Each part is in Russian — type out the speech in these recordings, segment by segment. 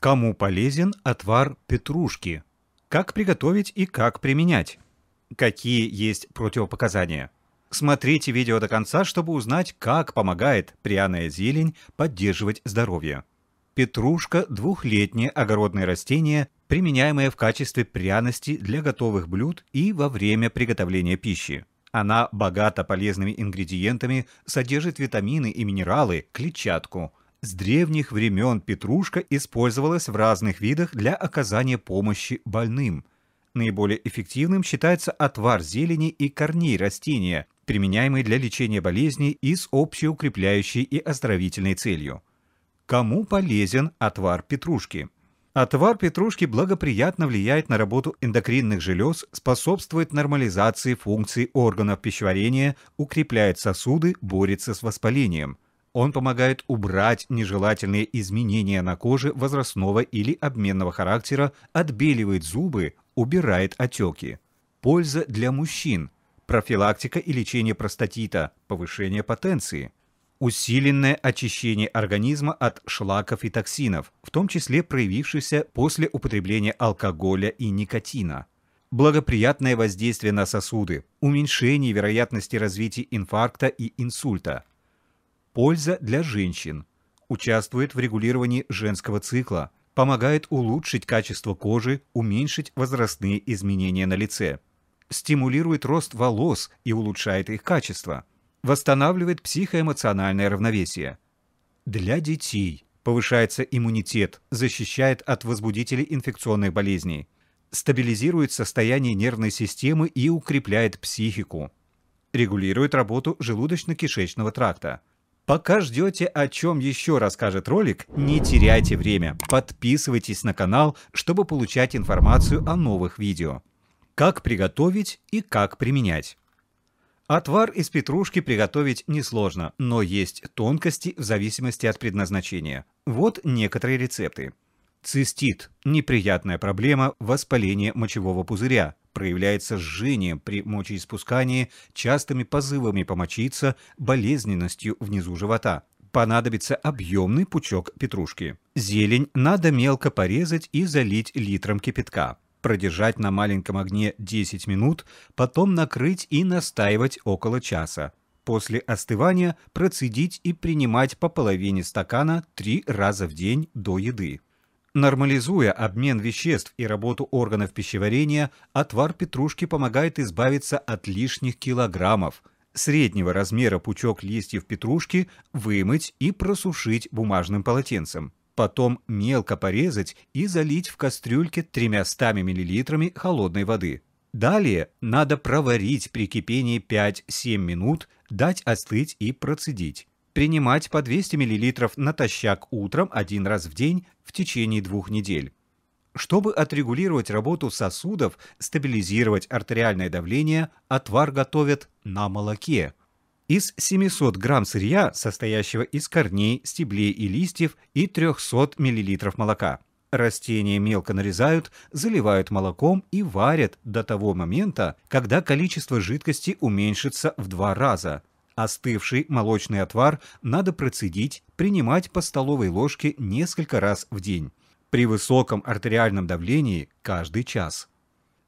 Кому полезен отвар петрушки? Как приготовить и как применять? Какие есть противопоказания? Смотрите видео до конца, чтобы узнать, как помогает пряная зелень поддерживать здоровье. Петрушка – двухлетнее огородное растение, применяемое в качестве пряности для готовых блюд и во время приготовления пищи. Она богата полезными ингредиентами, содержит витамины и минералы, клетчатку. С древних времен петрушка использовалась в разных видах для оказания помощи больным. Наиболее эффективным считается отвар зелени и корней растения, применяемый для лечения болезней и с общеукрепляющей и оздоровительной целью. Кому полезен отвар петрушки? Отвар а петрушки благоприятно влияет на работу эндокринных желез, способствует нормализации функций органов пищеварения, укрепляет сосуды, борется с воспалением. Он помогает убрать нежелательные изменения на коже возрастного или обменного характера, отбеливает зубы, убирает отеки. Польза для мужчин. Профилактика и лечение простатита, повышение потенции – усиленное очищение организма от шлаков и токсинов, в том числе проявившихся после употребления алкоголя и никотина, благоприятное воздействие на сосуды, уменьшение вероятности развития инфаркта и инсульта, польза для женщин, участвует в регулировании женского цикла, помогает улучшить качество кожи, уменьшить возрастные изменения на лице, стимулирует рост волос и улучшает их качество – восстанавливает психоэмоциональное равновесие. Для детей повышается иммунитет, защищает от возбудителей инфекционных болезней, стабилизирует состояние нервной системы и укрепляет психику, регулирует работу желудочно-кишечного тракта. Пока ждете, о чем еще расскажет ролик, не теряйте время. Подписывайтесь на канал, чтобы получать информацию о новых видео. Как приготовить и как применять. Отвар из петрушки приготовить несложно, но есть тонкости в зависимости от предназначения. Вот некоторые рецепты. Цистит – неприятная проблема воспаления мочевого пузыря, проявляется жжением при мочеиспускании, частыми позывами помочиться, болезненностью внизу живота. Понадобится объемный пучок петрушки. Зелень надо мелко порезать и залить литром кипятка продержать на маленьком огне 10 минут, потом накрыть и настаивать около часа. После остывания процедить и принимать по половине стакана 3 раза в день до еды. Нормализуя обмен веществ и работу органов пищеварения, отвар петрушки помогает избавиться от лишних килограммов. Среднего размера пучок листьев петрушки вымыть и просушить бумажным полотенцем потом мелко порезать и залить в кастрюльке 300 мл холодной воды. Далее надо проварить при кипении 5-7 минут, дать остыть и процедить. Принимать по 200 мл натощак утром один раз в день в течение двух недель. Чтобы отрегулировать работу сосудов, стабилизировать артериальное давление, отвар готовят на молоке – из 700 грамм сырья, состоящего из корней, стеблей и листьев, и 300 миллилитров молока. Растения мелко нарезают, заливают молоком и варят до того момента, когда количество жидкости уменьшится в два раза. Остывший молочный отвар надо процедить, принимать по столовой ложке несколько раз в день. При высоком артериальном давлении – каждый час.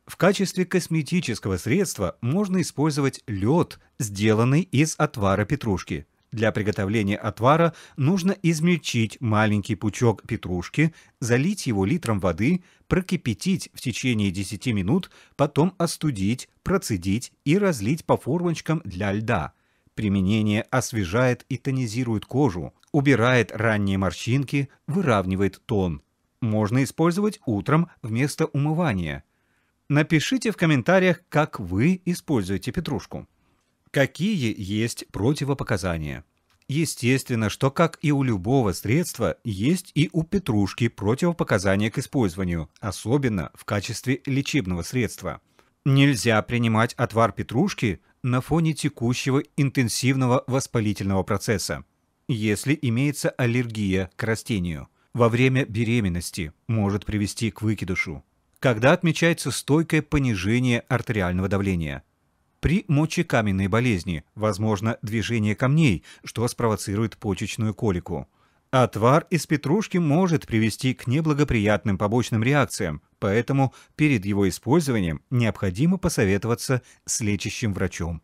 В качестве косметического средства можно использовать лед, сделанный из отвара петрушки. Для приготовления отвара нужно измельчить маленький пучок петрушки, залить его литром воды, прокипятить в течение 10 минут, потом остудить, процедить и разлить по формочкам для льда. Применение освежает и тонизирует кожу, убирает ранние морщинки, выравнивает тон. Можно использовать утром вместо умывания – Напишите в комментариях, как вы используете петрушку. Какие есть противопоказания? Естественно, что как и у любого средства, есть и у петрушки противопоказания к использованию, особенно в качестве лечебного средства. Нельзя принимать отвар петрушки на фоне текущего интенсивного воспалительного процесса, если имеется аллергия к растению. Во время беременности может привести к выкидышу когда отмечается стойкое понижение артериального давления. При мочекаменной болезни возможно движение камней, что спровоцирует почечную колику. Отвар из петрушки может привести к неблагоприятным побочным реакциям, поэтому перед его использованием необходимо посоветоваться с лечащим врачом.